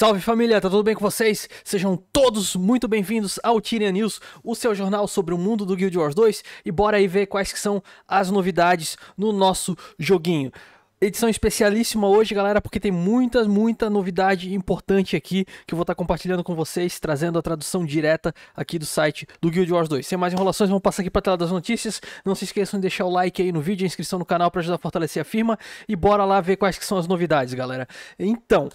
Salve família, tá tudo bem com vocês? Sejam todos muito bem-vindos ao Tyrion News, o seu jornal sobre o mundo do Guild Wars 2 e bora aí ver quais que são as novidades no nosso joguinho. Edição especialíssima hoje, galera, porque tem muita, muita novidade importante aqui que eu vou estar tá compartilhando com vocês, trazendo a tradução direta aqui do site do Guild Wars 2. Sem mais enrolações, vamos passar aqui para a tela das notícias. Não se esqueçam de deixar o like aí no vídeo, a inscrição no canal para ajudar a fortalecer a firma e bora lá ver quais que são as novidades, galera. Então,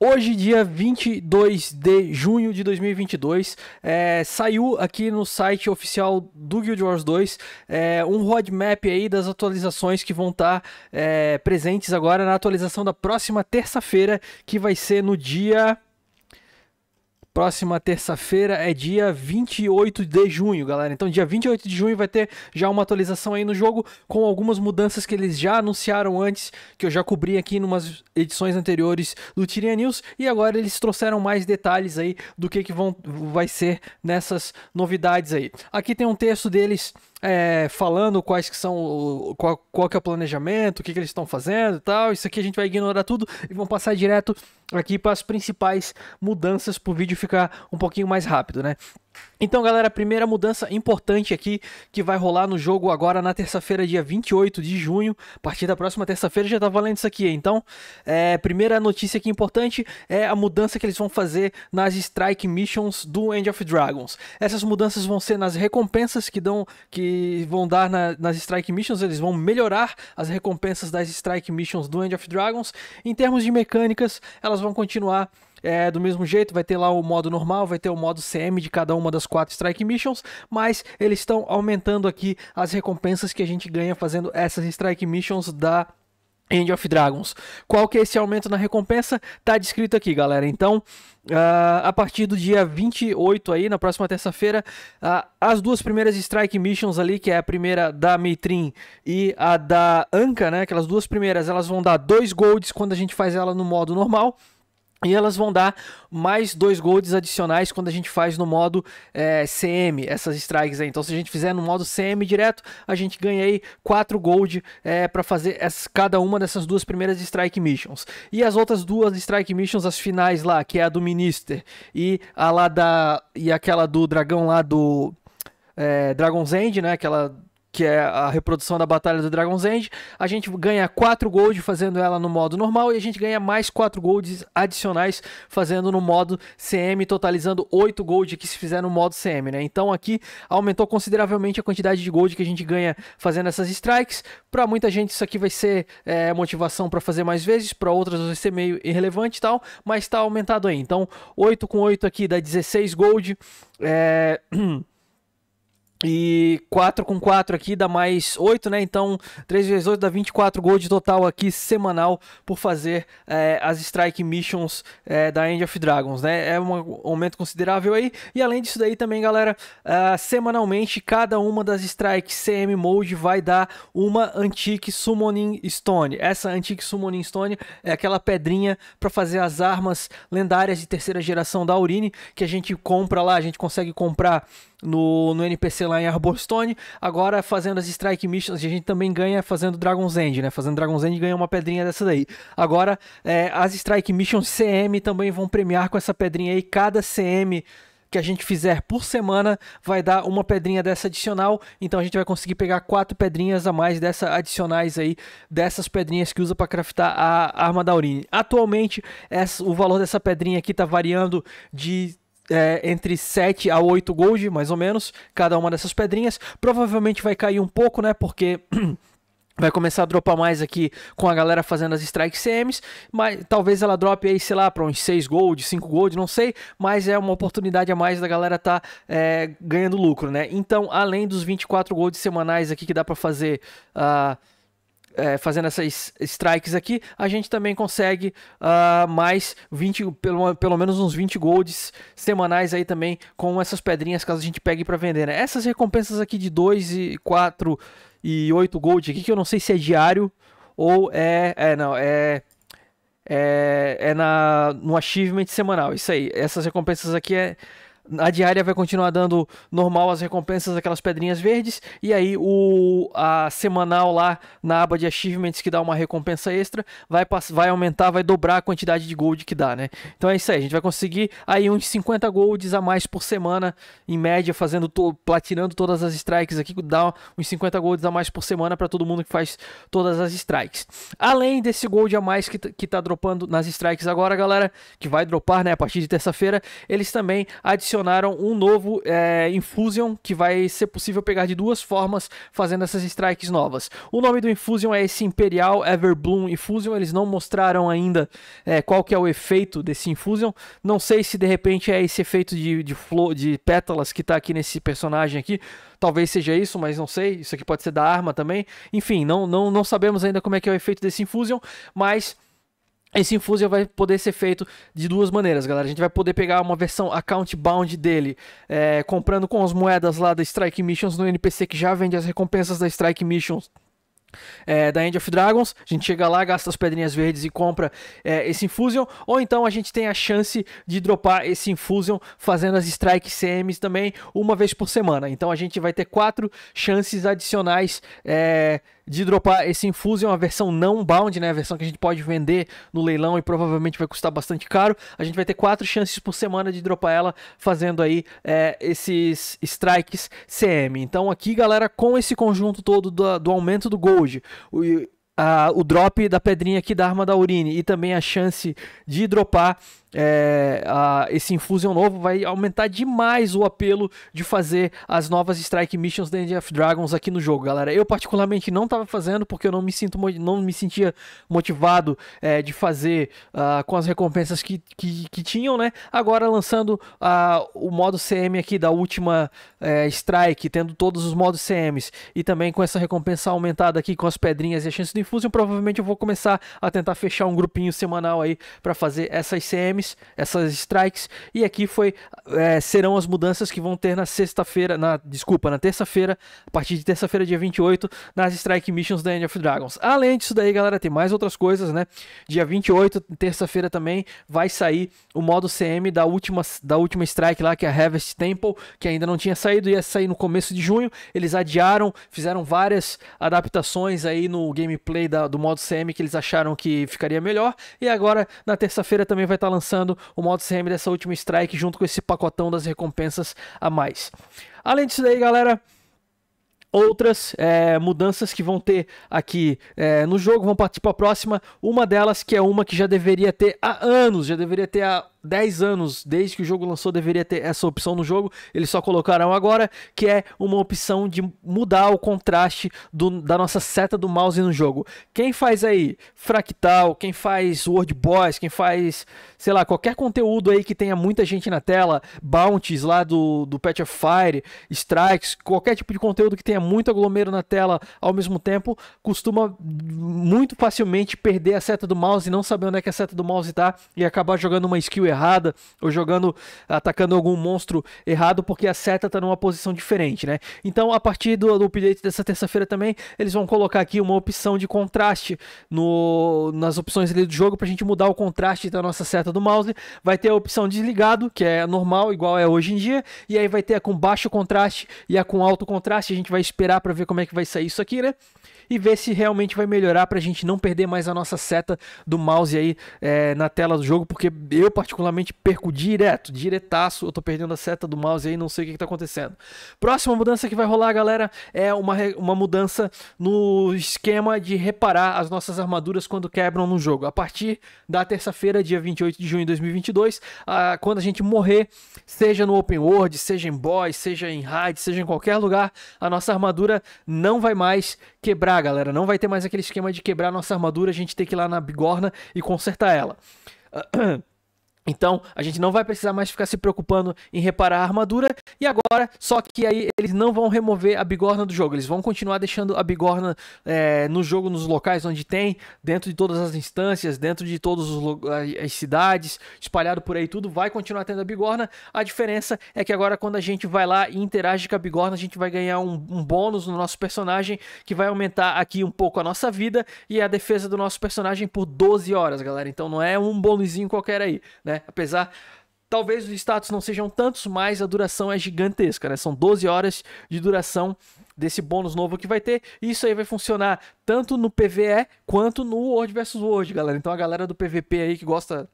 Hoje, dia 22 de junho de 2022, é, saiu aqui no site oficial do Guild Wars 2 é, um roadmap aí das atualizações que vão estar tá, é, presentes agora na atualização da próxima terça-feira, que vai ser no dia Próxima terça-feira é dia 28 de junho, galera. Então, dia 28 de junho vai ter já uma atualização aí no jogo com algumas mudanças que eles já anunciaram antes, que eu já cobri aqui em umas edições anteriores do Tyrion News. E agora eles trouxeram mais detalhes aí do que, que vão, vai ser nessas novidades aí. Aqui tem um texto deles é, falando quais que são, qual, qual que é o planejamento, o que, que eles estão fazendo e tal. Isso aqui a gente vai ignorar tudo e vamos passar direto aqui para as principais mudanças para o vídeo ficar um pouquinho mais rápido, né? Então, galera, a primeira mudança importante aqui que vai rolar no jogo agora na terça-feira, dia 28 de junho. A partir da próxima terça-feira já tá valendo isso aqui. Então, é, primeira notícia aqui importante é a mudança que eles vão fazer nas Strike Missions do End of Dragons. Essas mudanças vão ser nas recompensas que dão, que vão dar na, nas Strike Missions. Eles vão melhorar as recompensas das Strike Missions do End of Dragons. Em termos de mecânicas, elas vão continuar é, do mesmo jeito, vai ter lá o modo normal, vai ter o modo CM de cada uma das quatro Strike Missions, mas eles estão aumentando aqui as recompensas que a gente ganha fazendo essas Strike Missions da End of Dragons. Qual que é esse aumento na recompensa? Tá descrito aqui, galera. Então, uh, a partir do dia 28 aí, na próxima terça-feira, uh, as duas primeiras Strike Missions ali, que é a primeira da Mitrin e a da Anka, né? Aquelas duas primeiras, elas vão dar dois golds quando a gente faz ela no modo normal. E elas vão dar mais dois golds adicionais quando a gente faz no modo é, CM, essas strikes aí. Então, se a gente fizer no modo CM direto, a gente ganha aí 4 gold é, para fazer essas, cada uma dessas duas primeiras strike missions. E as outras duas strike missions, as finais lá, que é a do Minister e a lá da. e aquela do dragão lá do. É, Dragon's End, né? Aquela que é a reprodução da Batalha do Dragon's End, a gente ganha 4 gold fazendo ela no modo normal e a gente ganha mais 4 golds adicionais fazendo no modo CM, totalizando 8 gold que se fizer no modo CM, né? Então aqui aumentou consideravelmente a quantidade de gold que a gente ganha fazendo essas strikes. Para muita gente isso aqui vai ser é, motivação para fazer mais vezes, para outras vai ser meio irrelevante e tal, mas está aumentado aí. Então 8 com 8 aqui dá 16 gold. É... E 4 com 4 aqui dá mais 8, né? Então 3 vezes 8 dá 24 gols de total aqui semanal por fazer é, as strike missions é, da End of Dragons, né? É um aumento considerável aí. E além disso daí também, galera, uh, semanalmente cada uma das strikes CM Mode vai dar uma Antique Summoning Stone. Essa Antique Summoning Stone é aquela pedrinha para fazer as armas lendárias de terceira geração da urine que a gente compra lá, a gente consegue comprar no, no NPC lá em Arborstone. Agora, fazendo as Strike Missions, a gente também ganha fazendo Dragon's End, né? Fazendo Dragon's End ganha uma pedrinha dessa daí. Agora, é, as Strike Missions CM também vão premiar com essa pedrinha aí. Cada CM que a gente fizer por semana vai dar uma pedrinha dessa adicional. Então a gente vai conseguir pegar quatro pedrinhas a mais dessa adicionais aí, dessas pedrinhas que usa para craftar a arma da Urine. Atualmente, essa, o valor dessa pedrinha aqui tá variando de é, entre 7 a 8 gold, mais ou menos, cada uma dessas pedrinhas. Provavelmente vai cair um pouco, né? Porque. Vai começar a dropar mais aqui com a galera fazendo as strike CMs, mas talvez ela drop aí, sei lá, para uns 6 gold, 5 gold, não sei, mas é uma oportunidade a mais da galera tá é, ganhando lucro, né? Então, além dos 24 gold semanais aqui que dá para fazer. Uh, é, fazendo essas strikes aqui, a gente também consegue uh, mais 20, pelo, pelo menos uns 20 golds semanais aí também com essas pedrinhas caso a gente pegue para vender, né? Essas recompensas aqui de 2 e 4 e 8 gold aqui, que eu não sei se é diário ou é... é não, é... É, é na, no achievement semanal, isso aí. Essas recompensas aqui é a diária vai continuar dando normal as recompensas daquelas pedrinhas verdes e aí o a semanal lá na aba de achievements que dá uma recompensa extra vai vai aumentar, vai dobrar a quantidade de gold que dá, né? Então é isso aí, a gente vai conseguir aí uns 50 golds a mais por semana em média fazendo to, platinando todas as strikes aqui, dá uns 50 golds a mais por semana para todo mundo que faz todas as strikes. Além desse gold a mais que que tá dropando nas strikes agora, galera, que vai dropar, né, a partir de terça-feira, eles também adicionam adicionaram um novo é, Infusion que vai ser possível pegar de duas formas fazendo essas strikes novas. O nome do Infusion é esse Imperial Everbloom Infusion, eles não mostraram ainda é, qual que é o efeito desse Infusion, não sei se de repente é esse efeito de, de, flor, de pétalas que está aqui nesse personagem aqui, talvez seja isso, mas não sei, isso aqui pode ser da arma também, enfim, não, não, não sabemos ainda como é que é o efeito desse Infusion, mas... Esse infusion vai poder ser feito de duas maneiras, galera. A gente vai poder pegar uma versão account bound dele, é, comprando com as moedas lá da Strike Missions no NPC que já vende as recompensas da Strike Missions é, da End of Dragons, a gente chega lá, gasta as pedrinhas verdes e compra é, esse Infusion, ou então a gente tem a chance de dropar esse Infusion fazendo as Strike CMs também uma vez por semana. Então a gente vai ter quatro chances adicionais é, de dropar esse Infusion, é a versão não bound, né? A versão que a gente pode vender no leilão e provavelmente vai custar bastante caro. A gente vai ter quatro chances por semana de dropar ela, fazendo aí é, esses strikes CM. Então aqui, galera, com esse conjunto todo do, do aumento do gold, o, a, o drop da pedrinha aqui da arma da Urine e também a chance de dropar é, a, esse infusion novo vai aumentar demais o apelo de fazer as novas Strike Missions da End of Dragons aqui no jogo, galera. Eu particularmente não estava fazendo porque eu não me, sinto, não me sentia motivado é, de fazer uh, com as recompensas que, que, que, tinham, né? Agora lançando uh, o modo CM aqui da última uh, Strike, tendo todos os modos CMs e também com essa recompensa aumentada aqui com as pedrinhas e a chance do infusion, provavelmente eu vou começar a tentar fechar um grupinho semanal aí para fazer essas CMs essas strikes, e aqui foi é, serão as mudanças que vão ter na sexta-feira, na desculpa, na terça-feira, a partir de terça-feira, dia 28, nas strike missions da End of Dragons. Além disso daí, galera, tem mais outras coisas, né? Dia 28, terça-feira também, vai sair o modo CM da última, da última strike lá, que é a Harvest Temple, que ainda não tinha saído, ia sair no começo de junho, eles adiaram, fizeram várias adaptações aí no gameplay da, do modo CM que eles acharam que ficaria melhor, e agora na terça-feira também vai estar tá lançando lançando o modo CRM dessa última strike junto com esse pacotão das recompensas a mais. Além disso daí, galera, outras é, mudanças que vão ter aqui é, no jogo, vão partir para a próxima. Uma delas que é uma que já deveria ter há anos, já deveria ter há 10 anos desde que o jogo lançou deveria ter essa opção no jogo, eles só colocaram agora, que é uma opção de mudar o contraste do, da nossa seta do mouse no jogo. Quem faz aí Fractal, quem faz Word Boys, quem faz, sei lá, qualquer conteúdo aí que tenha muita gente na tela, bounties lá do, do Patch of Fire, strikes, qualquer tipo de conteúdo que tenha muito aglomero na tela ao mesmo tempo, costuma muito facilmente perder a seta do mouse, não saber onde é que a seta do mouse tá e acabar jogando uma skill errada errada, ou jogando, atacando algum monstro errado, porque a seta está numa posição diferente, né? Então, a partir do, update dessa terça-feira também, eles vão colocar aqui uma opção de contraste no, nas opções ali do jogo para a gente mudar o contraste da nossa seta do mouse. Vai ter a opção desligado, que é normal, igual é hoje em dia, e aí vai ter a com baixo contraste e a com alto contraste. A gente vai esperar para ver como é que vai sair isso aqui, né? e ver se realmente vai melhorar para a gente não perder mais a nossa seta do mouse aí é, na tela do jogo, porque eu particularmente perco direto, diretaço, eu tô perdendo a seta do mouse aí, não sei o que, que tá acontecendo. Próxima mudança que vai rolar, galera, é uma, uma mudança no esquema de reparar as nossas armaduras quando quebram no jogo. A partir da terça-feira, dia 28 de junho de 2022, a, quando a gente morrer, seja no open world, seja em boss, seja em raid, seja em qualquer lugar, a nossa armadura não vai mais quebrar galera, não vai ter mais aquele esquema de quebrar nossa armadura, a gente ter que ir lá na bigorna e consertar ela. Então, a gente não vai precisar mais ficar se preocupando em reparar a armadura. E agora, só que aí eles não vão remover a bigorna do jogo. Eles vão continuar deixando a bigorna é, no jogo, nos locais onde tem, dentro de todas as instâncias, dentro de todas as cidades, espalhado por aí tudo, vai continuar tendo a bigorna. A diferença é que agora, quando a gente vai lá e interage com a bigorna, a gente vai ganhar um, um bônus no nosso personagem, que vai aumentar aqui um pouco a nossa vida e a defesa do nosso personagem por 12 horas, galera. Então, não é um bônusinho qualquer aí, né? Apesar. Talvez os status não sejam tantos, mas a duração é gigantesca, né? São 12 horas de duração desse bônus novo que vai ter. E isso aí vai funcionar tanto no PVE quanto no World vs World, galera. Então a galera do PVP aí que gosta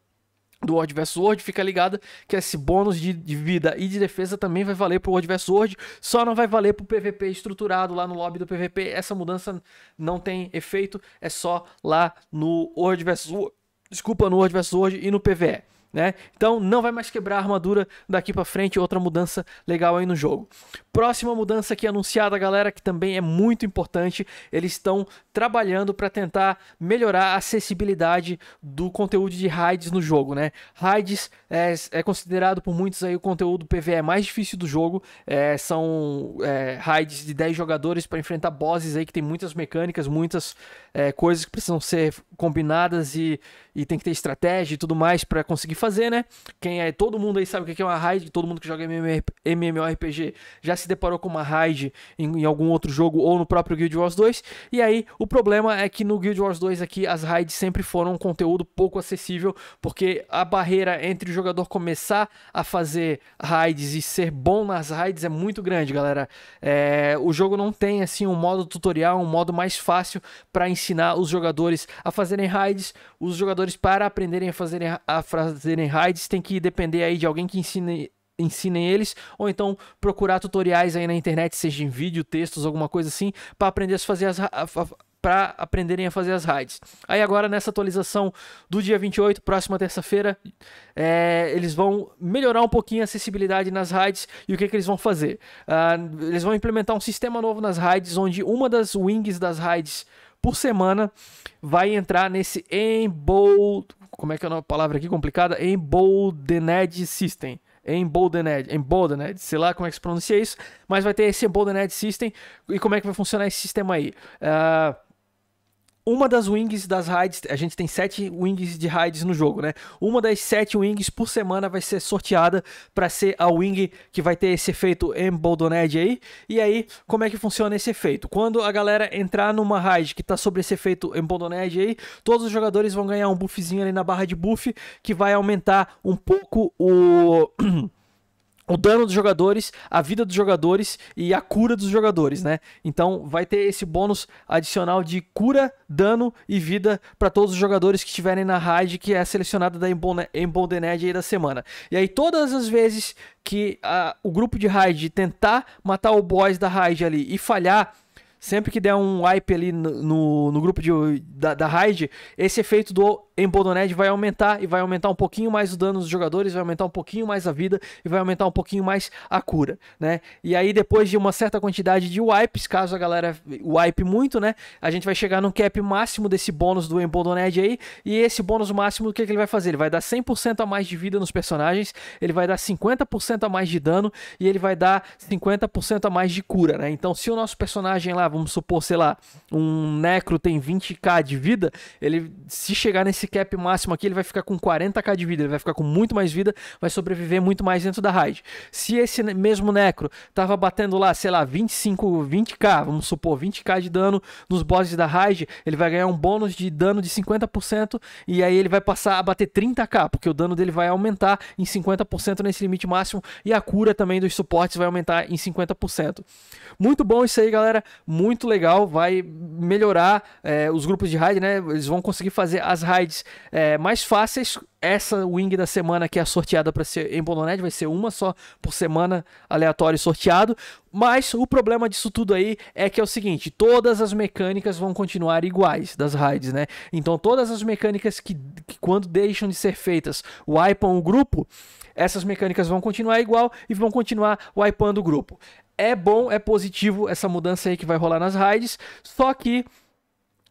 do World vs World, fica ligado que esse bônus de, de, vida e de defesa também vai valer pro World vs World, só não vai valer pro PVP estruturado lá no lobby do PVP. Essa mudança não tem efeito, é só lá no World vs World. Desculpa, no World vs World e no PVE né? Então não vai mais quebrar a armadura daqui para frente, outra mudança legal aí no jogo. Próxima mudança aqui anunciada, galera, que também é muito importante, eles estão trabalhando para tentar melhorar a acessibilidade do conteúdo de raids no jogo, né? Raids é, é, considerado por muitos aí o conteúdo PVE mais difícil do jogo, é, são é, raids de 10 jogadores para enfrentar bosses aí que tem muitas mecânicas, muitas é, coisas que precisam ser combinadas e e tem que ter estratégia e tudo mais para conseguir fazer, né? Quem é todo mundo aí sabe o que é uma raid, todo mundo que joga MMORPG já se deparou com uma raid em, em, algum outro jogo ou no próprio Guild Wars 2. E aí o problema é que no Guild Wars 2 aqui as raids sempre foram um conteúdo pouco acessível, porque a barreira entre o jogador começar a fazer raids e ser bom nas raids é muito grande, galera. É, o jogo não tem assim um modo tutorial, um modo mais fácil para ensinar os jogadores a fazerem raids. Os jogadores jogadores para aprenderem a, fazerem, a fazerem raids tem que depender aí de alguém que ensine ensine eles, ou então procurar tutoriais aí na internet, seja em vídeo, textos, alguma coisa assim, para aprender a fazer as para aprenderem a fazer as raids. Aí agora nessa atualização do dia 28, próxima terça-feira, é, eles vão melhorar um pouquinho a acessibilidade nas raids e o que, é que eles vão fazer? Uh, eles vão implementar um sistema novo nas raids, onde uma das wings das raids por semana vai entrar nesse Embold. Como é que é a palavra aqui complicada? Emboldened System. Emboldened, Emboldened, sei lá como é que se pronuncia isso, mas vai ter esse Emboldened System e como é que vai funcionar esse sistema aí. Uh, uma das wings das raids, a gente tem sete wings de raids no jogo, né? Uma das sete wings por semana vai ser sorteada para ser a wing que vai ter esse efeito Emboldened aí. E aí, como é que funciona esse efeito? Quando a galera entrar numa raid que tá sobre esse efeito Emboldened aí, todos os jogadores vão ganhar um buffzinho ali na barra de buff que vai aumentar um pouco o o dano dos jogadores, a vida dos jogadores e a cura dos jogadores, né? Então vai ter esse bônus adicional de cura, dano e vida para todos os jogadores que estiverem na raid que é selecionada da Embondened aí da semana. E aí todas as vezes que a, o grupo de raid tentar matar o boss da raid ali e falhar, sempre que der um wipe ali no, no, no grupo de, da, da raid, esse efeito do em Bodonet vai aumentar e vai aumentar um pouquinho mais o dano dos jogadores, vai aumentar um pouquinho mais a vida e vai aumentar um pouquinho mais a cura, né? E aí depois de uma certa quantidade de wipes, caso a galera wipe muito, né? A gente vai chegar no cap máximo desse bônus do Emboldonet aí, e esse bônus máximo, o que, que ele vai fazer? Ele vai dar 100% a mais de vida nos personagens, ele vai dar 50% a mais de dano e ele vai dar 50% a mais de cura, né? Então se o nosso personagem lá, vamos supor, sei lá, um Necro tem 20k de vida, ele se chegar nesse esse cap máximo aqui, ele vai ficar com 40k de vida, ele vai ficar com muito mais vida, vai sobreviver muito mais dentro da raid. Se esse mesmo necro tava batendo lá, sei lá, 25, 20k, vamos supor, 20k de dano nos bosses da raid, ele vai ganhar um bônus de dano de 50% e aí ele vai passar a bater 30k, porque o dano dele vai aumentar em 50% nesse limite máximo e a cura também dos suportes vai aumentar em 50%. Muito bom isso aí, galera, muito legal, vai melhorar é, os grupos de raid, né? Eles vão conseguir fazer as raids possibilidades é, mais fáceis. Essa wing da semana que é sorteada para ser em bolonete vai ser uma só por semana aleatório sorteado. Mas o problema disso tudo aí é que é o seguinte: todas as mecânicas vão continuar iguais das raids, né? Então todas as mecânicas que, que quando deixam de ser feitas, wipam o grupo, essas mecânicas vão continuar igual e vão continuar wipando o grupo. É bom, é positivo essa mudança aí que vai rolar nas raids, só que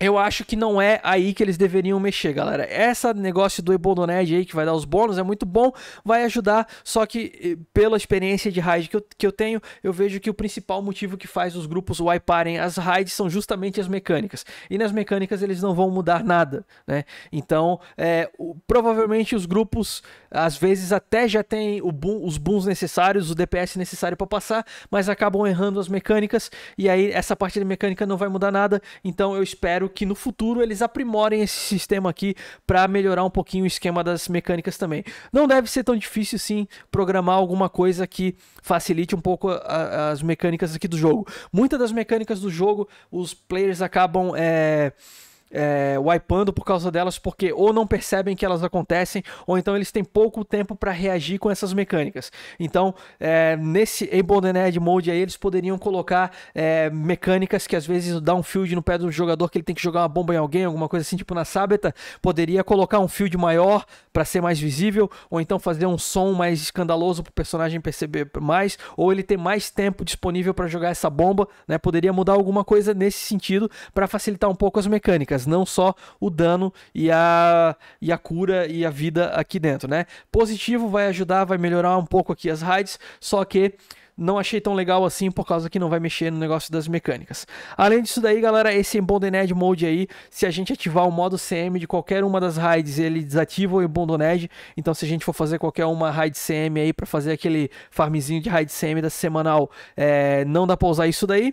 eu acho que não é aí que eles deveriam mexer, galera. Esse negócio do Ebonomed aí, que vai dar os bônus, é muito bom, vai ajudar, só que eh, pela experiência de raid que eu, que eu tenho, eu vejo que o principal motivo que faz os grupos wiparem as raids são justamente as mecânicas. E nas mecânicas eles não vão mudar nada, né? Então, é, o, provavelmente os grupos, às vezes, até já têm boom, os booms necessários, o DPS necessário para passar, mas acabam errando as mecânicas, e aí essa parte de mecânica não vai mudar nada, então eu espero que no futuro eles aprimorem esse sistema aqui para melhorar um pouquinho o esquema das mecânicas também. Não deve ser tão difícil sim programar alguma coisa que facilite um pouco a, as mecânicas aqui do jogo. Muitas das mecânicas do jogo os players acabam é, é, wipando por causa delas, porque ou não percebem que elas acontecem, ou então eles têm pouco tempo para reagir com essas mecânicas. Então, é, nesse Abandoned Mode aí, eles poderiam colocar é, mecânicas que às vezes dá um field no pé do jogador que ele tem que jogar uma bomba em alguém, alguma coisa assim, tipo na Sabeta, poderia colocar um field maior para ser mais visível, ou então fazer um som mais escandaloso para o personagem perceber mais, ou ele ter mais tempo disponível para jogar essa bomba, né? Poderia mudar alguma coisa nesse sentido para facilitar um pouco as mecânicas mas não só o dano e a, e a cura e a vida aqui dentro, né? Positivo vai ajudar, vai melhorar um pouco aqui as raids, só que não achei tão legal assim por causa que não vai mexer no negócio das mecânicas. Além disso daí, galera, esse emboldened Mode aí, se a gente ativar o modo CM de qualquer uma das raids, ele desativa o emboldened. Então se a gente for fazer qualquer uma raid CM aí para fazer aquele farmzinho de raid CM da semanal, é, não dá pra usar isso daí.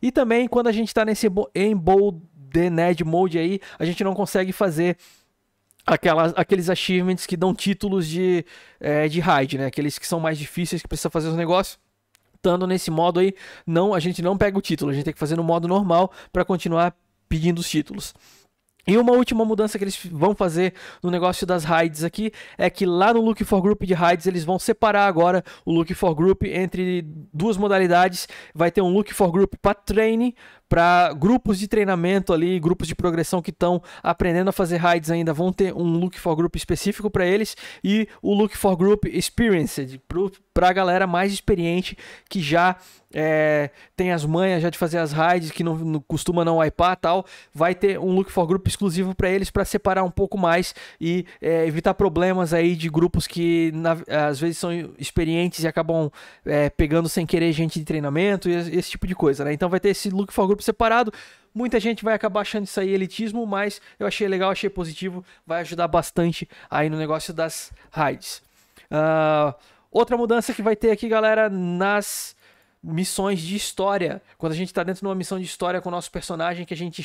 E também quando a gente tá nesse Embold né, de Nerd Mode aí, a gente não consegue fazer aquelas, aqueles achievements que dão títulos de, é, de raid, né? Aqueles que são mais difíceis, que precisa fazer os negócios. Estando nesse modo aí, não, a gente não pega o título, a gente tem que fazer no modo normal para continuar pedindo os títulos. E uma última mudança que eles vão fazer no negócio das raids aqui é que lá no Look for Group de raids eles vão separar agora o Look for Group entre duas modalidades. Vai ter um Look for Group para Training, para grupos de treinamento ali, grupos de progressão que estão aprendendo a fazer raids ainda, vão ter um Look for Group específico para eles e o Look for Group Experienced para a galera mais experiente que já é, tem as manhas já de fazer as raids, que não, não costuma não wipear tal, vai ter um Look for Group exclusivo para eles para separar um pouco mais e é, evitar problemas aí de grupos que na, às vezes são experientes e acabam é, pegando sem querer gente de treinamento e esse tipo de coisa, né? Então vai ter esse Look for Group grupo separado. Muita gente vai acabar achando isso aí elitismo, mas eu achei legal, achei positivo, vai ajudar bastante aí no negócio das raids. Uh, outra mudança que vai ter aqui, galera, nas missões de história. Quando a gente está dentro de uma missão de história com o nosso personagem, que a gente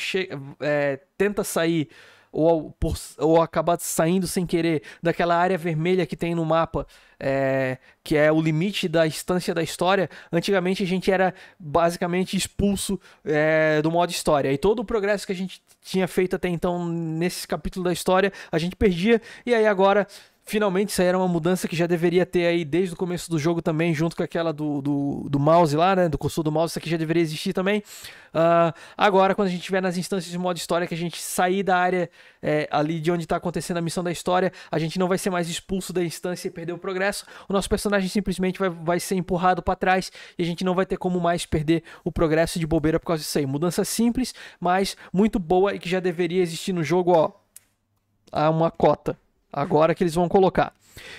é, tenta sair ou, por, ou acabar saindo sem querer daquela área vermelha que tem no mapa, é, que é o limite da instância da história, antigamente a gente era basicamente expulso é, do modo história. E todo o progresso que a gente tinha feito até então nesse capítulo da história, a gente perdia. E aí agora Finalmente, isso aí era uma mudança que já deveria ter aí desde o começo do jogo também, junto com aquela do, do, do mouse lá, né? Do cursor do mouse, isso aqui já deveria existir também. Uh, agora, quando a gente tiver nas instâncias de modo história, que a gente sair da área é, ali de onde está acontecendo a missão da história, a gente não vai ser mais expulso da instância e perder o progresso. O nosso personagem simplesmente vai, vai ser empurrado para trás e a gente não vai ter como mais perder o progresso de bobeira por causa disso aí. Mudança simples, mas muito boa e que já deveria existir no jogo, ó. Há uma cota agora que eles vão colocar.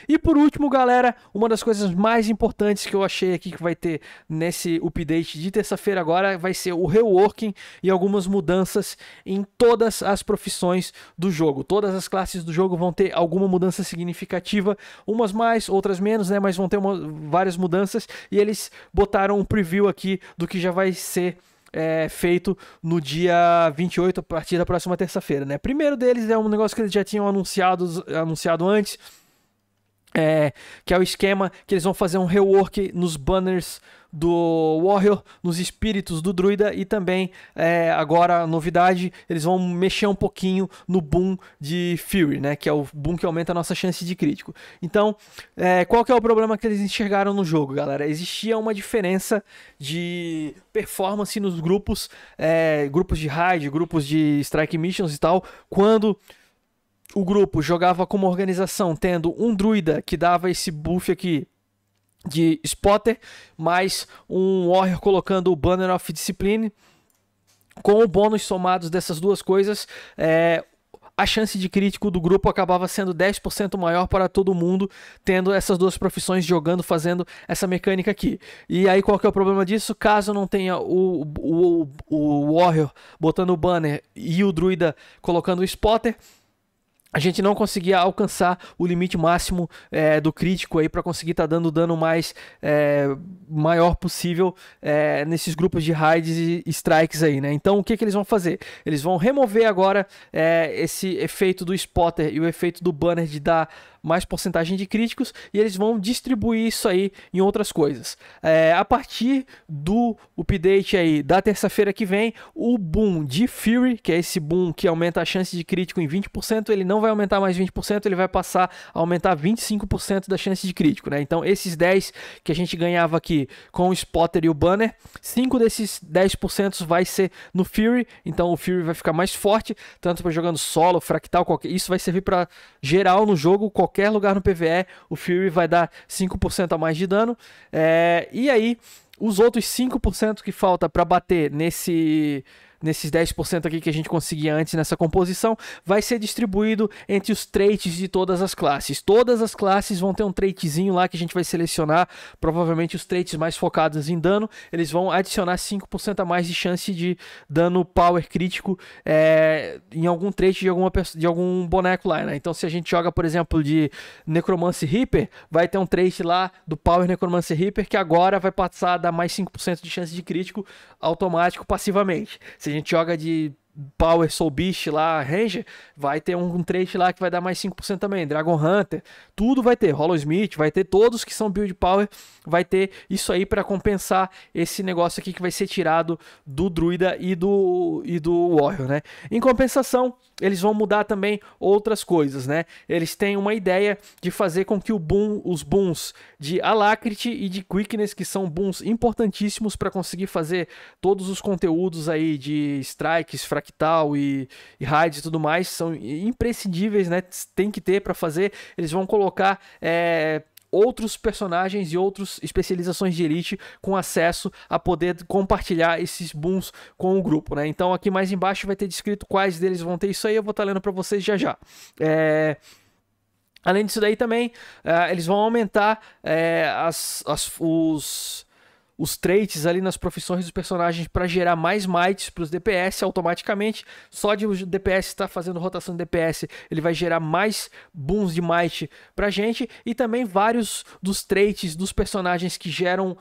E por último, galera, uma das coisas mais importantes que eu achei aqui que vai ter nesse update de terça-feira agora vai ser o reworking e algumas mudanças em todas as profissões do jogo. Todas as classes do jogo vão ter alguma mudança significativa, umas mais, outras menos, né? Mas vão ter uma, várias mudanças e eles botaram um preview aqui do que já vai ser é, feito no dia 28, a partir da próxima terça-feira. Né? Primeiro deles é um negócio que eles já tinham anunciado, anunciado antes, é, que é o esquema que eles vão fazer um rework nos banners do Warrior, nos espíritos do Druida e também, é, agora, novidade, eles vão mexer um pouquinho no boom de Fury, né? Que é o boom que aumenta a nossa chance de crítico. Então, é, qual que é o problema que eles enxergaram no jogo, galera? Existia uma diferença de performance nos grupos, é, grupos de raid, grupos de strike missions e tal, quando o grupo jogava como organização, tendo um druida que dava esse buff aqui de spotter, mais um warrior colocando o banner of discipline. Com o bônus somados dessas duas coisas, é, a chance de crítico do grupo acabava sendo 10% maior para todo mundo, tendo essas duas profissões jogando, fazendo essa mecânica aqui. E aí qual que é o problema disso? Caso não tenha o, o, o Warrior botando o banner e o Druida colocando o Spotter, a gente não conseguia alcançar o limite máximo é, do crítico aí para conseguir estar tá dando o dano mais é, maior possível é, nesses grupos de raids e strikes aí, né? Então o que, que eles vão fazer? Eles vão remover agora esse efeito do spotter e o efeito do banner de dar mais porcentagem de críticos, e eles vão distribuir isso aí em outras coisas. É, a partir do update aí da terça-feira que vem, o boom de Fury, que é esse boom que aumenta a chance de crítico em 20%, ele não vai aumentar mais 20%, ele vai passar a aumentar 25% da chance de crítico, né? Então esses 10 que a gente ganhava aqui com o spotter e o banner, 5 desses 10% vai ser no Fury, então o Fury vai ficar mais forte, tanto para jogando solo, fractal, qualquer, isso vai servir para geral no jogo, qualquer qualquer lugar no PVE, o Fury vai dar 5% a mais de dano. É, e aí, os outros 5% que falta para bater nesse nesses 10% aqui que a gente conseguia antes nessa composição, vai ser distribuído entre os traits de todas as classes. Todas as classes vão ter um traitzinho lá que a gente vai selecionar, provavelmente os traits mais focados em dano, eles vão adicionar 5% a mais de chance de dano power crítico é, em algum trait de, alguma, de algum boneco lá, né? Então se a gente joga, por exemplo, de Necromancy Reaper, vai ter um trait lá do Power Necromancy Reaper que agora vai passar a dar mais 5% de chance de crítico automático passivamente. Se a gente joga de Power Soul Beast lá, Ranger, vai ter um, um trait lá que vai dar mais 5% também. Dragon Hunter, tudo vai ter. Hollow Smith, vai ter todos que são build power, vai ter isso aí para compensar esse negócio aqui que vai ser tirado do Druida e do, e do Warrior, né? Em compensação, eles vão mudar também outras coisas, né? Eles têm uma ideia de fazer com que o boom, os booms de Alacrity e de Quickness, que são booms importantíssimos para conseguir fazer todos os conteúdos aí de strikes, fractal e, e e tudo mais, são imprescindíveis, né? Tem que ter para fazer. Eles vão colocar é, outros personagens e outras especializações de elite com acesso a poder compartilhar esses booms com o grupo, né? Então aqui mais embaixo vai ter descrito quais deles vão ter isso aí, eu vou estar tá lendo para vocês já já. É... Além disso daí também, uh, eles vão aumentar é, as, as, os os traits ali nas profissões dos personagens para gerar mais mites para os DPS automaticamente. Só de o DPS estar tá fazendo rotação de DPS, ele vai gerar mais booms de might para gente e também vários dos traits dos personagens que geram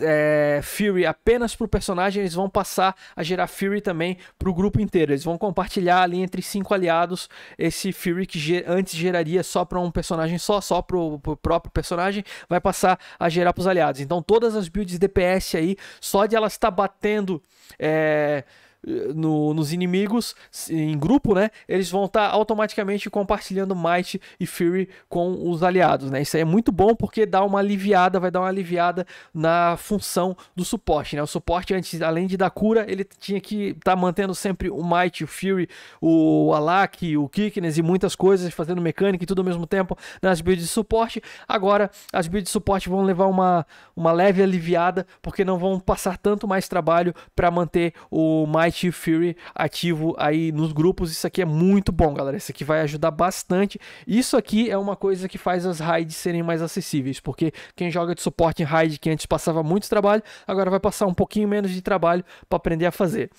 é, Fury apenas pro personagem, eles vão passar a gerar Fury também pro grupo inteiro. Eles vão compartilhar ali entre cinco aliados esse Fury que antes geraria só para um personagem só, só pro, pro próprio personagem, vai passar a gerar pros aliados. Então todas as builds DPS aí, só de elas estar batendo. É, eh, no, nos inimigos em grupo, né? Eles vão estar tá automaticamente compartilhando Might e Fury com os aliados, né? Isso aí é muito bom porque dá uma aliviada, vai dar uma aliviada na função do suporte, né? O suporte antes, além de dar cura, ele tinha que estar tá mantendo sempre o Might, o Fury, o Alak, o Kickness e muitas coisas, fazendo mecânica e tudo ao mesmo tempo nas builds de suporte. Agora, as builds de suporte vão levar uma, uma leve aliviada porque não vão passar tanto mais trabalho para manter o Might Night Fury ativo aí nos grupos. Isso aqui é muito bom, galera. Isso aqui vai ajudar bastante. Isso aqui é uma coisa que faz as raids serem mais acessíveis, porque quem joga de suporte em raid que antes passava muito trabalho, agora vai passar um pouquinho menos de trabalho para aprender a fazer.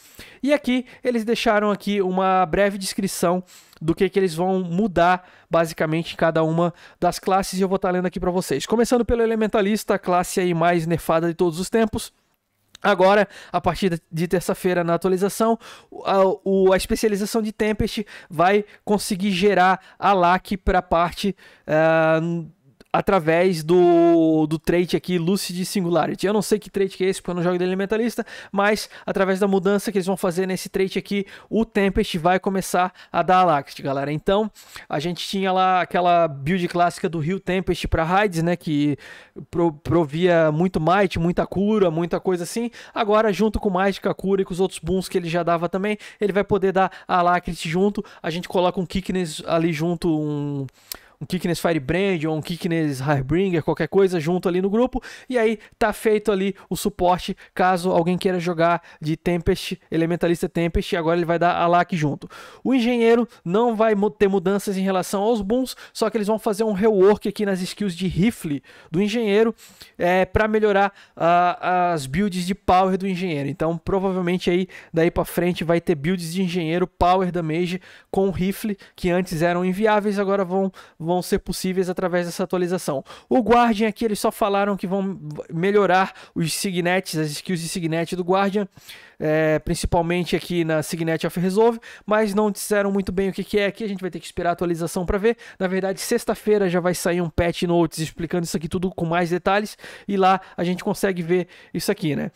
E aqui eles deixaram aqui uma breve descrição do que, que eles vão mudar basicamente cada uma das classes e eu vou estar tá lendo aqui para vocês. Começando pelo Elementalista, a classe aí mais nerfada de todos os tempos. Agora, a partir de terça-feira na atualização, a, a, especialização de Tempest vai conseguir gerar a LAC para a parte uh, através do, do trait aqui Lucid Singularity. Eu não sei que trait que é esse, porque eu não jogo de elementalista, mas através da mudança que eles vão fazer nesse trait aqui, o Tempest vai começar a dar alacrity galera. Então, a gente tinha lá aquela build clássica do Rio Tempest para raids, né, que pro, provia muito might, muita cura, muita coisa assim. Agora, junto com might, a cura e com os outros boons que ele já dava também, ele vai poder dar Alacrity junto. A gente coloca um Kickness ali junto, um um Kickness Firebrand ou um Kickness Highbringer, qualquer coisa, junto ali no grupo. E aí tá feito ali o suporte caso alguém queira jogar de Tempest, Elementalista Tempest, e agora ele vai dar Alak junto. O engenheiro não vai ter mudanças em relação aos booms, só que eles vão fazer um rework aqui nas skills de rifle do engenheiro é, para melhorar uh, as builds de power do engenheiro. Então, provavelmente aí daí para frente vai ter builds de engenheiro power da mage com rifle que antes eram inviáveis, agora vão, vão vão ser possíveis através dessa atualização. O Guardian aqui, eles só falaram que vão melhorar os signets, as skills de signet do Guardian, é, principalmente aqui na Signet of Resolve, mas não disseram muito bem o que, que é aqui, a gente vai ter que esperar a atualização para ver. Na verdade, sexta-feira já vai sair um patch notes explicando isso aqui tudo com mais detalhes, e lá a gente consegue ver isso aqui, né?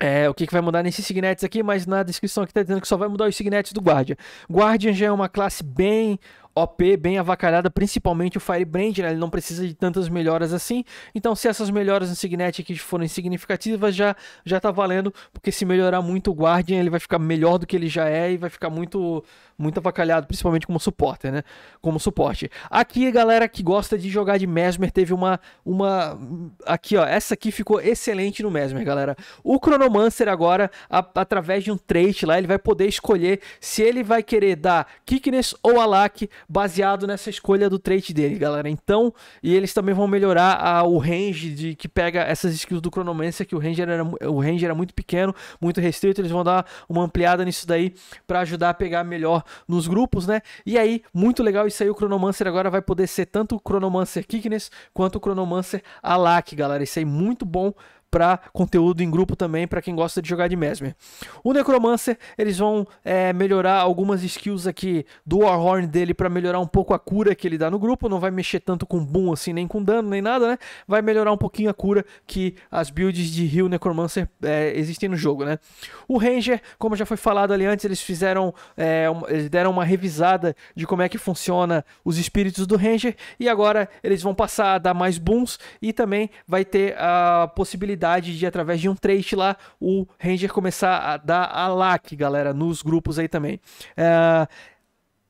É, o que, que vai mudar nesses Signets aqui, mas na descrição aqui tá dizendo que só vai mudar os Signets do Guardian. Guardian já é uma classe bem OP bem avacalhada, principalmente o Firebrand, né? ele não precisa de tantas melhoras assim. Então, se essas melhoras no Signet aqui forem significativas, já, já tá valendo, porque se melhorar muito o Guardian, ele vai ficar melhor do que ele já é e vai ficar muito muito avacalhado, principalmente como suporte, né? Como suporte. Aqui, galera que gosta de jogar de Mesmer, teve uma uma aqui, ó, essa aqui ficou excelente no Mesmer, galera. O Chronomancer agora, a, através de um trait lá, ele vai poder escolher se ele vai querer dar Kickness ou Alak baseado nessa escolha do trait dele, galera. Então, e eles também vão melhorar a, o range de que pega essas skills do Chronomancer, que o range era, o range era muito pequeno, muito restrito. Eles vão dar uma ampliada nisso daí para ajudar a pegar melhor nos grupos, né? E aí, muito legal isso aí, o Chronomancer agora vai poder ser tanto o Chronomancer Kickness quanto o Chronomancer Alak, galera. Isso aí muito bom para conteúdo em grupo também para quem gosta de jogar de Mesmer. O Necromancer, eles vão é, melhorar algumas skills aqui do Warhorn dele para melhorar um pouco a cura que ele dá no grupo, não vai mexer tanto com boom assim, nem com dano, nem nada, né? Vai melhorar um pouquinho a cura que as builds de Rio Necromancer é, existem no jogo, né? O Ranger, como já foi falado ali antes, eles fizeram, é, um, eles deram uma revisada de como é que funciona os espíritos do Ranger e agora eles vão passar a dar mais booms e também vai ter a possibilidade possibilidade de, através de um trait lá, o Ranger começar a dar a LAC, galera, nos grupos aí também. É...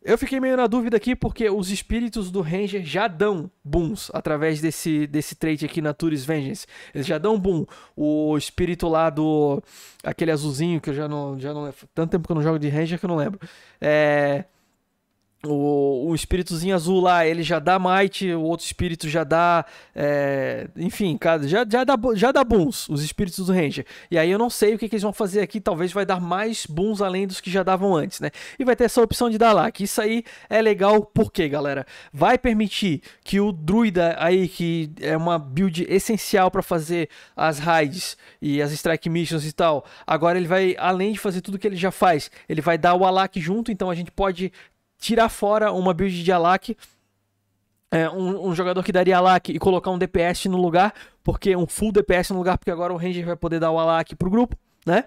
Eu fiquei meio na dúvida aqui porque os espíritos do Ranger já dão booms através desse, desse trait aqui na Tourist Vengeance. Eles já dão boom. O espírito lá do. aquele azulzinho que eu já não. Já não tanto tempo que eu não jogo de Ranger que eu não lembro. É o, o espíritozinho azul lá, ele já dá might, o outro espírito já dá. É, enfim, já, já, dá, já dá boons, os espíritos do Ranger. E aí eu não sei o que, que, eles vão fazer aqui, talvez vai dar mais bons além dos que já davam antes, né? E vai ter essa opção de dar lá, que isso aí é legal, porque, galera? Vai permitir que o druida aí, que é uma build essencial para fazer as raids e as strike missions e tal, agora ele vai, além de fazer tudo que ele já faz, ele vai dar o alac junto, então a gente pode tirar fora uma build de Alak, é, um, um, jogador que daria Alak e colocar um DPS no lugar, porque um full DPS no lugar, porque agora o Ranger vai poder dar o Alak pro grupo, né?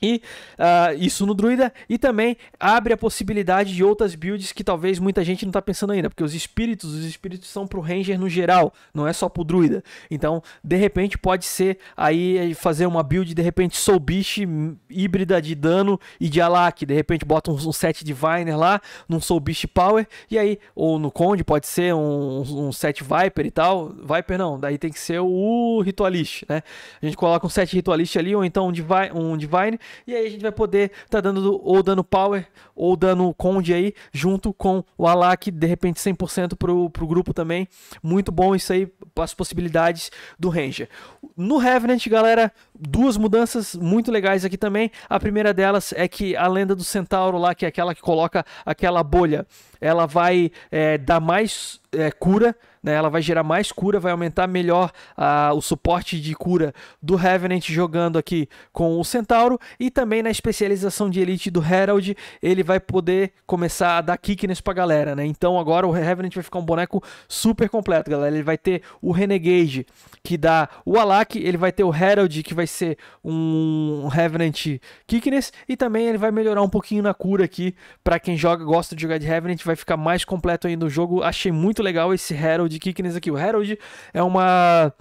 E uh, isso no Druida, e também abre a possibilidade de outras builds que talvez muita gente não está pensando ainda, porque os espíritos, os espíritos são pro Ranger no geral, não é só pro Druida. Então, de repente, pode ser aí eh, fazer uma build, de repente, Soul Beast hum, híbrida de dano e de Alak. De repente, bota um, um set Diviner lá, num Soul Beast Power, e aí, ou no Conde, pode ser um, um set Viper e tal. Viper não, daí tem que ser o Ritualist, né? A gente coloca um set Ritualist ali, ou então um, divine um Divine e aí a gente vai poder estar tá dando ou dando power ou dando conde aí, junto com o Alak, de repente 100% pro, pro grupo também. Muito bom isso aí, as possibilidades do Ranger. No Revenant, galera, duas mudanças muito legais aqui também. A primeira delas é que a lenda do Centauro lá, que é aquela que coloca aquela bolha, ela vai é, dar mais é, cura né? Ela vai gerar mais cura, vai aumentar melhor uh, o suporte de cura do Revenant jogando aqui com o Centauro e também na especialização de Elite do Herald, ele vai poder começar a dar kickness pra galera, né? Então agora o Revenant vai ficar um boneco super completo, galera. Ele vai ter o Renegade, que dá o Alak, ele vai ter o Herald, que vai ser um Revenant kickness e também ele vai melhorar um pouquinho na cura aqui para quem joga, gosta de jogar de Revenant, vai ficar mais completo aí no jogo. Achei muito legal esse Herald Harold, aqui. O Herald é uma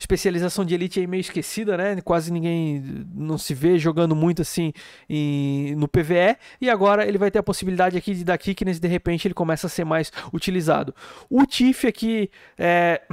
especialização de elite aí meio esquecida, né? Quase ninguém não se vê jogando muito assim em, no PVE. E agora ele vai ter a possibilidade aqui de dar kickness de repente ele começa a ser mais utilizado. O Tiff aqui é.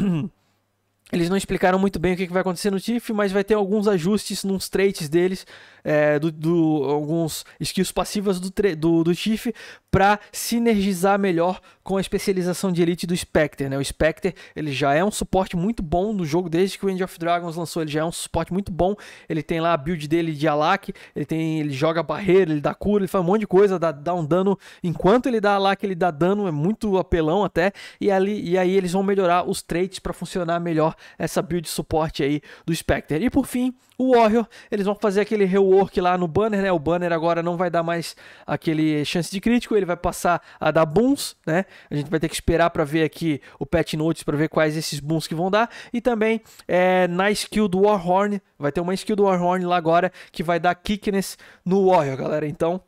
Eles não explicaram muito bem o que vai acontecer no TIFF, mas vai ter alguns ajustes nos traits deles é, do, do, alguns skills passivas do, do, do Chief para sinergizar melhor com a especialização de elite do Spectre, né? O Spectre, ele já é um suporte muito bom no jogo, desde que o End of Dragons lançou, ele já é um suporte muito bom, ele tem lá a build dele de Alak, ele tem, ele joga barreira, ele dá cura, ele faz um monte de coisa, dá, dá um dano, enquanto ele dá Alak, ele dá dano, é muito apelão até, e, ali, e aí eles vão melhorar os traits para funcionar melhor essa build de suporte aí do Spectre. E por fim, o Warrior, eles vão fazer aquele rework que lá no banner, né? O banner agora não vai dar mais aquele chance de crítico, ele vai passar a dar booms, né? A gente vai ter que esperar para ver aqui o patch notes para ver quais esses booms que vão dar e também é, na skill do Warhorn, vai ter uma skill do Warhorn lá agora que vai dar kickness no Warrior, galera. Então,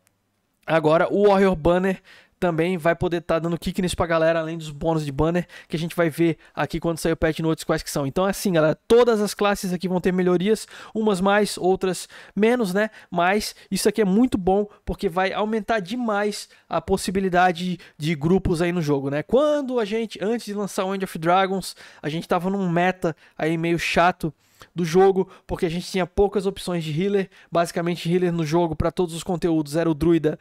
agora o Warrior Banner também vai poder estar tá dando kick nisso pra galera, além dos bônus de banner que a gente vai ver aqui quando sair o patch notes quais que são. Então é assim, galera, todas as classes aqui vão ter melhorias, umas mais, outras menos, né? Mas isso aqui é muito bom porque vai aumentar demais a possibilidade de grupos aí no jogo, né? Quando a gente, antes de lançar o End of Dragons, a gente tava num meta aí meio chato do jogo, porque a gente tinha poucas opções de healer. Basicamente, healer no jogo para todos os conteúdos era o druida,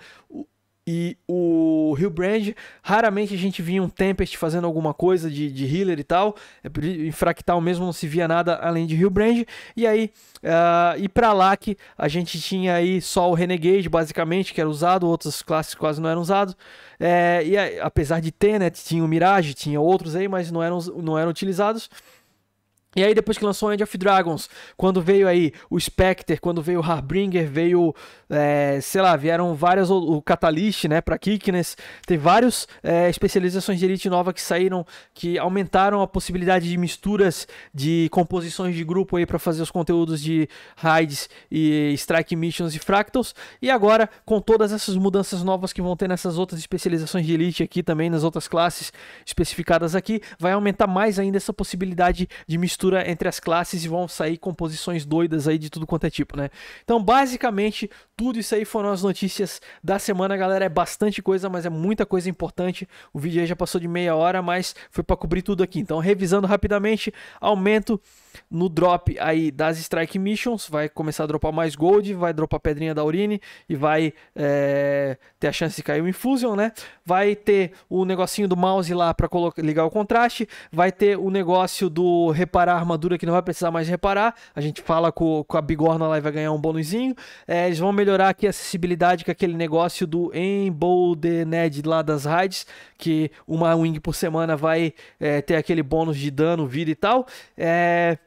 e o Rio Brand. Raramente a gente via um Tempest fazendo alguma coisa de, de healer e tal. Em é Fractal mesmo não se via nada além de Rio Brand. E aí, uh, e pra LAC, a gente tinha aí só o Renegade, basicamente, que era usado, outras classes quase não eram usados. É, e apesar de ter, né, tinha o Mirage, tinha outros aí, mas não eram, não eram utilizados. E aí depois que lançou End of Dragons, quando veio aí o Spectre, quando veio o Harbringer, veio, é, sei lá, vieram várias, o Catalyst, né, pra Kickness, tem várias é, especializações de Elite nova que saíram, que aumentaram a possibilidade de misturas de composições de grupo aí para fazer os conteúdos de raids e Strike Missions e Fractals, e agora com todas essas mudanças novas que vão ter nessas outras especializações de Elite aqui também, nas outras classes especificadas aqui, vai aumentar mais ainda essa possibilidade de mistura mistura entre as classes e vão sair composições doidas aí de tudo quanto é tipo, né? Então, basicamente, tudo isso aí foram as notícias da semana, galera. É bastante coisa, mas é muita coisa importante. O vídeo aí já passou de meia hora, mas foi para cobrir tudo aqui. Então, revisando rapidamente, aumento no drop aí das Strike Missions, vai começar a dropar mais gold, vai dropar pedrinha da Urine e vai é, ter a chance de cair o Infusion, né? Vai ter o negocinho do mouse lá para ligar o contraste, vai ter o negócio do reparar a armadura que não vai precisar mais reparar, a gente fala com, com a bigorna lá e vai ganhar um bônusinho, é, eles vão melhorar aqui a acessibilidade com aquele negócio do Emboldened lá das raids, que uma wing por semana vai é, ter aquele bônus de dano, vida e tal, é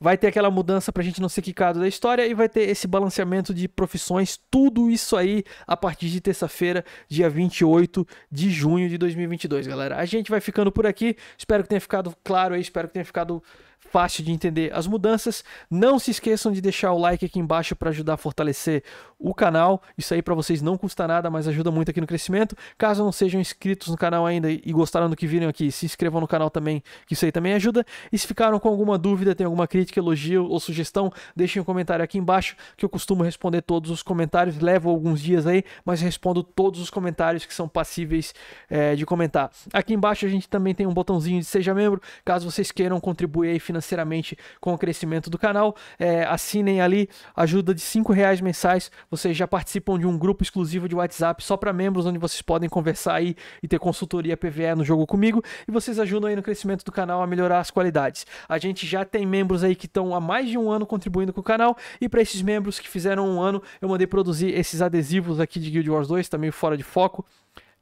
vai ter aquela mudança pra gente não ser quicado da história e vai ter esse balanceamento de profissões, tudo isso aí a partir de terça-feira, dia 28 de junho de 2022, galera. A gente vai ficando por aqui, espero que tenha ficado claro aí, espero que tenha ficado fácil de entender as mudanças. Não se esqueçam de deixar o like aqui embaixo para ajudar a fortalecer o canal. Isso aí para vocês não custa nada, mas ajuda muito aqui no crescimento. Caso não sejam inscritos no canal ainda e gostaram do que viram aqui, se inscrevam no canal também, que isso aí também ajuda. E se ficaram com alguma dúvida, tem alguma crítica, elogio ou sugestão, deixem um comentário aqui embaixo que eu costumo responder todos os comentários. Levo alguns dias aí, mas respondo todos os comentários que são passíveis é, de comentar. Aqui embaixo a gente também tem um botãozinho de seja membro, caso vocês queiram contribuir aí financeiramente com o crescimento do canal. É, assinem ali, ajuda de cinco reais mensais. Vocês já participam de um grupo exclusivo de WhatsApp só para membros, onde vocês podem conversar aí e ter consultoria PVE no jogo comigo. E vocês ajudam aí no crescimento do canal a melhorar as qualidades. A gente já tem membros aí que estão há mais de um ano contribuindo com o canal. E para esses membros que fizeram um ano, eu mandei produzir esses adesivos aqui de Guild Wars 2, também tá fora de foco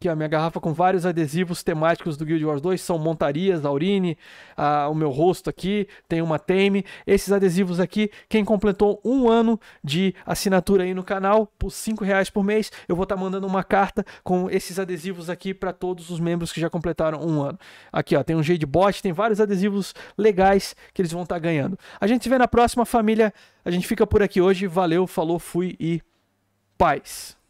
que a minha garrafa com vários adesivos temáticos do Guild Wars 2 são montarias, Aurine, a, o meu rosto aqui, tem uma Tame. Esses adesivos aqui, quem completou um ano de assinatura aí no canal, por 5 reais por mês, eu vou estar tá mandando uma carta com esses adesivos aqui para todos os membros que já completaram um ano. Aqui ó, tem um Jade Bot, tem vários adesivos legais que eles vão estar tá ganhando. A gente se vê na próxima, família. A gente fica por aqui hoje. Valeu, falou, fui e paz.